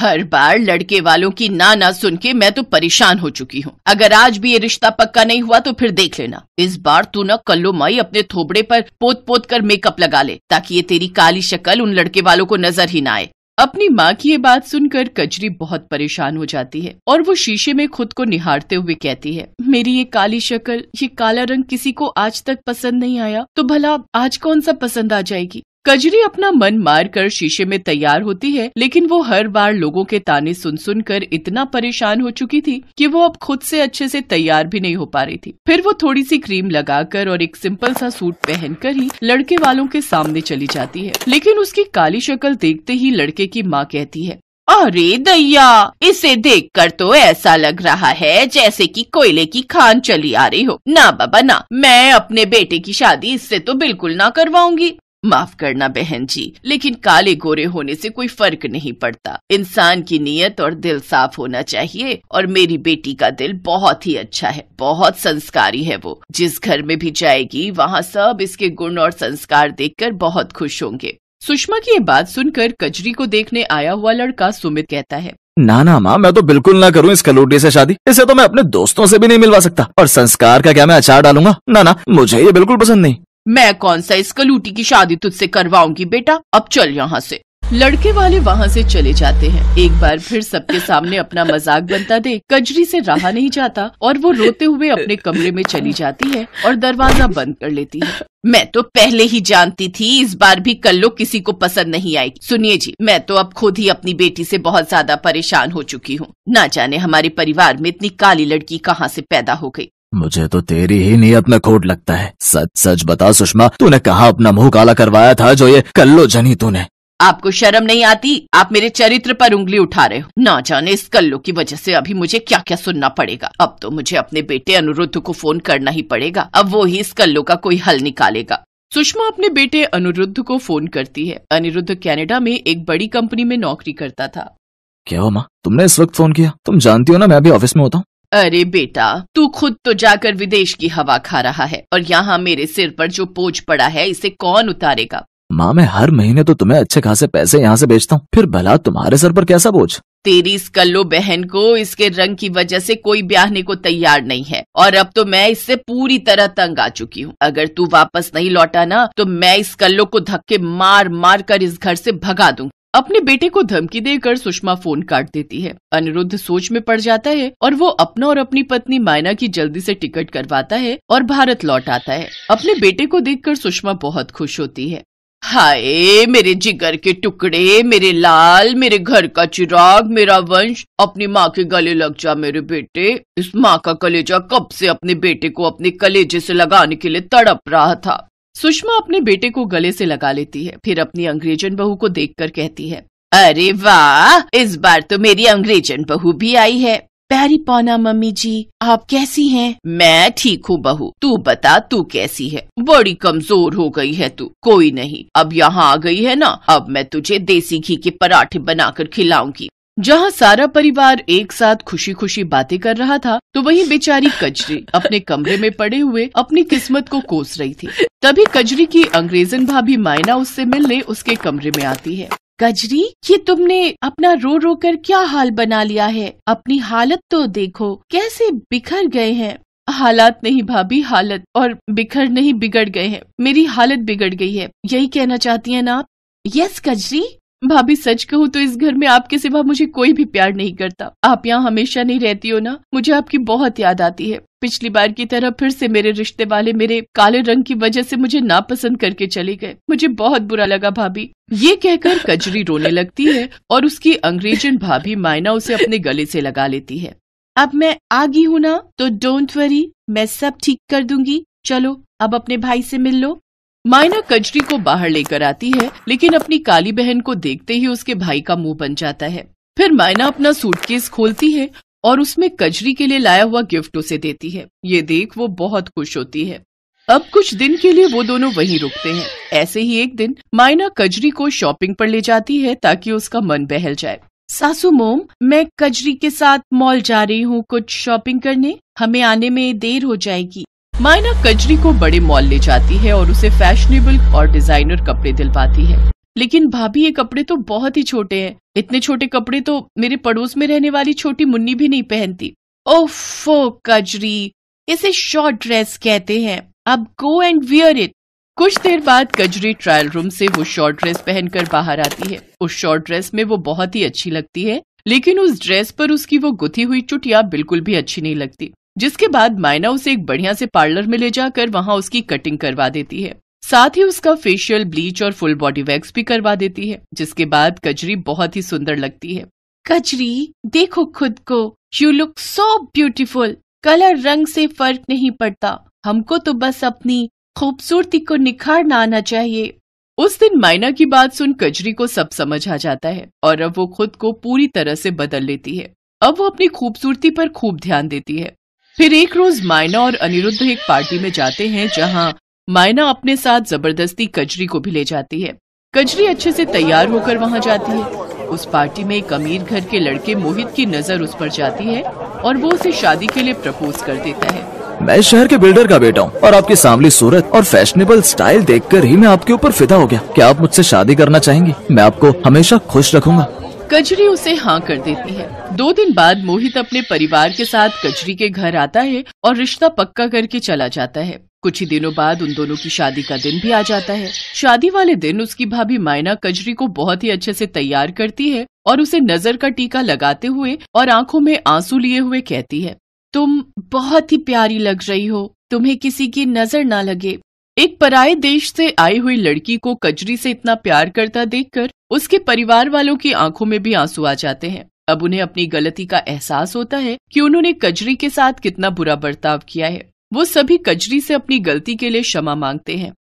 हर बार लड़के वालों की ना ना सुन के मैं तो परेशान हो चुकी हूँ अगर आज भी ये रिश्ता पक्का नहीं हुआ तो फिर देख लेना इस बार तू ना कल्लो माई अपने थोबड़े पर पोत पोत कर मेकअप लगा ले ताकि ये तेरी काली शक्ल उन लड़के वालों को नजर ही ना आए अपनी माँ की ये बात सुनकर कजरी बहुत परेशान हो जाती है और वो शीशे में खुद को निहारते हुए कहती है मेरी ये काली शक्ल ये काला रंग किसी को आज तक पसंद नहीं आया तो भला आज कौन सा पसंद आ जाएगी कजरी अपना मन मार कर शीशे में तैयार होती है लेकिन वो हर बार लोगों के ताने सुन सुन कर इतना परेशान हो चुकी थी कि वो अब खुद से अच्छे से तैयार भी नहीं हो पा रही थी फिर वो थोड़ी सी क्रीम लगाकर और एक सिंपल सा सूट पहनकर ही लड़के वालों के सामने चली जाती है लेकिन उसकी काली शक्ल देखते ही लड़के की माँ कहती है अरे दैया इसे देखकर तो ऐसा लग रहा है जैसे कि कोयले की खान चली आ रही हो ना बाबा ना मैं अपने बेटे की शादी इससे तो बिल्कुल ना करवाऊंगी माफ करना बहन जी लेकिन काले गोरे होने से कोई फर्क नहीं पड़ता इंसान की नीयत और दिल साफ होना चाहिए और मेरी बेटी का दिल बहुत ही अच्छा है बहुत संस्कारी है वो जिस घर में भी जाएगी वहाँ सब इसके गुण और संस्कार देखकर बहुत खुश होंगे सुषमा की ये बात सुनकर कजरी को देखने आया हुआ लड़का सुमित कहता है ना ना माँ मैं तो बिल्कुल ना करूँ इस कलोटी से शादी इसे तो मैं अपने दोस्तों से भी नहीं मिलवा सकता और संस्कार का क्या मैं अचार डालूंगा ना ना मुझे ये बिल्कुल पसंद नहीं मैं कौन सा इस कलूटी की शादी तुझसे करवाऊंगी बेटा अब चल यहाँ से लड़के वाले वहाँ से चले जाते हैं एक बार फिर सबके सामने अपना मजाक बनता दे कजरी से रहा नहीं जाता और वो रोते हुए अपने कमरे में चली जाती है और दरवाजा बंद कर लेती है मैं तो पहले ही जानती थी इस बार भी कल्लो किसी को पसंद नहीं आएगी सुनिए जी मैं तो अब खुद ही अपनी बेटी से बहुत ज्यादा परेशान हो चुकी हूँ ना जाने हमारे परिवार में इतनी काली लड़की कहाँ से पैदा हो गई मुझे तो तेरी ही नीयत में खोट लगता है सच सच बता सुषमा तूने कहा अपना मुंह काला करवाया था जो ये कल्लो जनी तूने आपको शर्म नहीं आती आप मेरे चरित्र पर उंगली उठा रहे हो ना जाने इस कल्लो की वजह से अभी मुझे क्या क्या सुनना पड़ेगा अब तो मुझे अपने बेटे अनुरुद्ध को फोन करना ही पड़ेगा अब वो ही इस कल्लो का कोई हल निकालेगा सुषमा अपने बेटे अनुरुद्ध को फोन करती है अनिरुद्ध कैनेडा में एक बड़ी कंपनी में नौकरी करता था क्या हो माँ तुमने इस वक्त फोन किया तुम जानती हो ना मैं भी ऑफिस में होता हूँ अरे बेटा तू खुद तो जाकर विदेश की हवा खा रहा है और यहाँ मेरे सिर पर जो बोझ पड़ा है इसे कौन उतारेगा माँ मैं हर महीने तो तुम्हें अच्छे खासे पैसे यहाँ से बेचता हूँ फिर भला तुम्हारे सर पर कैसा बोझ तेरी इस कल्लो बहन को इसके रंग की वजह से कोई ब्याहने को तैयार नहीं है और अब तो मैं इससे पूरी तरह तंग आ चुकी हूँ अगर तू वापस नहीं लौटा ना तो मैं इस कल्लो को धक्के मार मार कर इस घर से भगा दूँ अपने बेटे को धमकी देकर सुषमा फोन काट देती है अनिरुद्ध सोच में पड़ जाता है और वो अपना और अपनी पत्नी मायना की जल्दी से टिकट करवाता है और भारत लौट आता है अपने बेटे को देखकर सुषमा बहुत खुश होती है हाय मेरे जिगर के टुकड़े मेरे लाल मेरे घर का चिराग मेरा वंश अपनी माँ के गले लग जा मेरे बेटे इस माँ का कलेजा कब से अपने बेटे को अपने कलेजे से लगाने के लिए तड़प रहा था सुषमा अपने बेटे को गले से लगा लेती है फिर अपनी अंग्रेजन बहू को देखकर कहती है अरे वाह इस बार तो मेरी अंग्रेजन बहू भी आई है प्यारी पौना मम्मी जी आप कैसी हैं? मैं ठीक हूँ बहू तू बता तू कैसी है बड़ी कमजोर हो गई है तू कोई नहीं अब यहाँ आ गई है ना अब मैं तुझे देसी घी के पराठे बनाकर खिलाऊंगी जहां सारा परिवार एक साथ खुशी खुशी बातें कर रहा था तो वहीं बेचारी कजरी अपने कमरे में पड़े हुए अपनी किस्मत को कोस रही थी तभी कजरी की अंग्रेजन भाभी मायना उससे मिलने उसके कमरे में आती है कजरी ये तुमने अपना रो रो कर क्या हाल बना लिया है अपनी हालत तो देखो कैसे बिखर गए हैं हालात नहीं भाभी हालत और बिखर नहीं बिगड़ गए हैं मेरी हालत बिगड़ गई है यही कहना चाहती है ना आप यस कजरी भाभी सच कहूँ तो इस घर में आपके सिवा मुझे कोई भी प्यार नहीं करता आप यहाँ हमेशा नहीं रहती हो ना मुझे आपकी बहुत याद आती है पिछली बार की तरह फिर से मेरे रिश्ते वाले मेरे काले रंग की वजह से मुझे नापसंद करके चले गए मुझे बहुत बुरा लगा भाभी ये कहकर कजरी रोने लगती है और उसकी अंग्रेजन भाभी मायना उसे अपने गले से लगा लेती है अब मैं आ गई हूँ ना तो डोंट वरी मैं सब ठीक कर दूंगी चलो अब अपने भाई से मिल लो मायना कजरी को बाहर लेकर आती है लेकिन अपनी काली बहन को देखते ही उसके भाई का मुंह बन जाता है फिर मायना अपना सूटकेस खोलती है और उसमें कजरी के लिए लाया हुआ गिफ्ट उसे देती है ये देख वो बहुत खुश होती है अब कुछ दिन के लिए वो दोनों वहीं रुकते हैं ऐसे ही एक दिन मायना कजरी को शॉपिंग पर ले जाती है ताकि उसका मन बहल जाए सासू मोम मैं कजरी के साथ मॉल जा रही हूँ कुछ शॉपिंग करने हमें आने में देर हो जाएगी मायना कजरी को बड़े मॉल ले जाती है और उसे फैशनेबल और डिजाइनर कपड़े दिलवाती है लेकिन भाभी ये कपड़े तो बहुत ही छोटे हैं इतने छोटे कपड़े तो मेरे पड़ोस में रहने वाली छोटी मुन्नी भी नहीं पहनती ओफो कजरी इसे शॉर्ट ड्रेस कहते हैं अब गो एंड वियर इट कुछ देर बाद कजरी ट्रायल रूम से वो शॉर्ट ड्रेस पहनकर बाहर आती है उस शॉर्ट ड्रेस में वो बहुत ही अच्छी लगती है लेकिन उस ड्रेस पर उसकी वो गुथी हुई चुटिया बिल्कुल भी अच्छी नहीं लगती जिसके बाद मायना उसे एक बढ़िया से पार्लर में ले जाकर वहाँ उसकी कटिंग करवा देती है साथ ही उसका फेशियल ब्लीच और फुल बॉडी वैक्स भी करवा देती है जिसके बाद कजरी बहुत ही सुंदर लगती है कजरी देखो खुद को you look so beautiful colour रंग से फर्क नहीं पड़ता हमको तो बस अपनी खूबसूरती को निखारना आना चाहिए उस दिन मायना की बात सुन कजरी को सब समझ आ जाता है और अब वो खुद को पूरी तरह से बदल लेती है अब वो अपनी खूबसूरती पर खूब ध्यान देती है फिर एक रोज मायना और अनिरुद्ध एक पार्टी में जाते हैं जहां मायना अपने साथ जबरदस्ती कजरी को भी ले जाती है कजरी अच्छे से तैयार होकर वहां जाती है उस पार्टी में एक अमीर घर के लड़के मोहित की नजर उस पर जाती है और वो उसे शादी के लिए प्रपोज कर देता है मैं शहर के बिल्डर का बेटा हूँ और आपकी सांवली सूरत और फैशनेबल स्टाइल देखकर ही मैं आपके ऊपर फिदा हो गया क्या आप मुझसे शादी करना चाहेंगी मैं आपको हमेशा खुश रखूंगा कजरी उसे हाँ कर देती है दो दिन बाद मोहित अपने परिवार के साथ कजरी के घर आता है और रिश्ता पक्का करके चला जाता है कुछ ही दिनों बाद उन दोनों की शादी का दिन भी आ जाता है शादी वाले दिन उसकी भाभी मायना कजरी को बहुत ही अच्छे से तैयार करती है और उसे नजर का टीका लगाते हुए और आंखों में आंसू लिए हुए कहती है तुम बहुत ही प्यारी लग रही हो तुम्हें किसी की नजर ना लगे एक पराये देश से आई हुई लड़की को कजरी से इतना प्यार करता देखकर उसके परिवार वालों की आंखों में भी आंसू आ जाते हैं अब उन्हें अपनी गलती का एहसास होता है कि उन्होंने कजरी के साथ कितना बुरा बर्ताव किया है वो सभी कजरी से अपनी गलती के लिए क्षमा मांगते हैं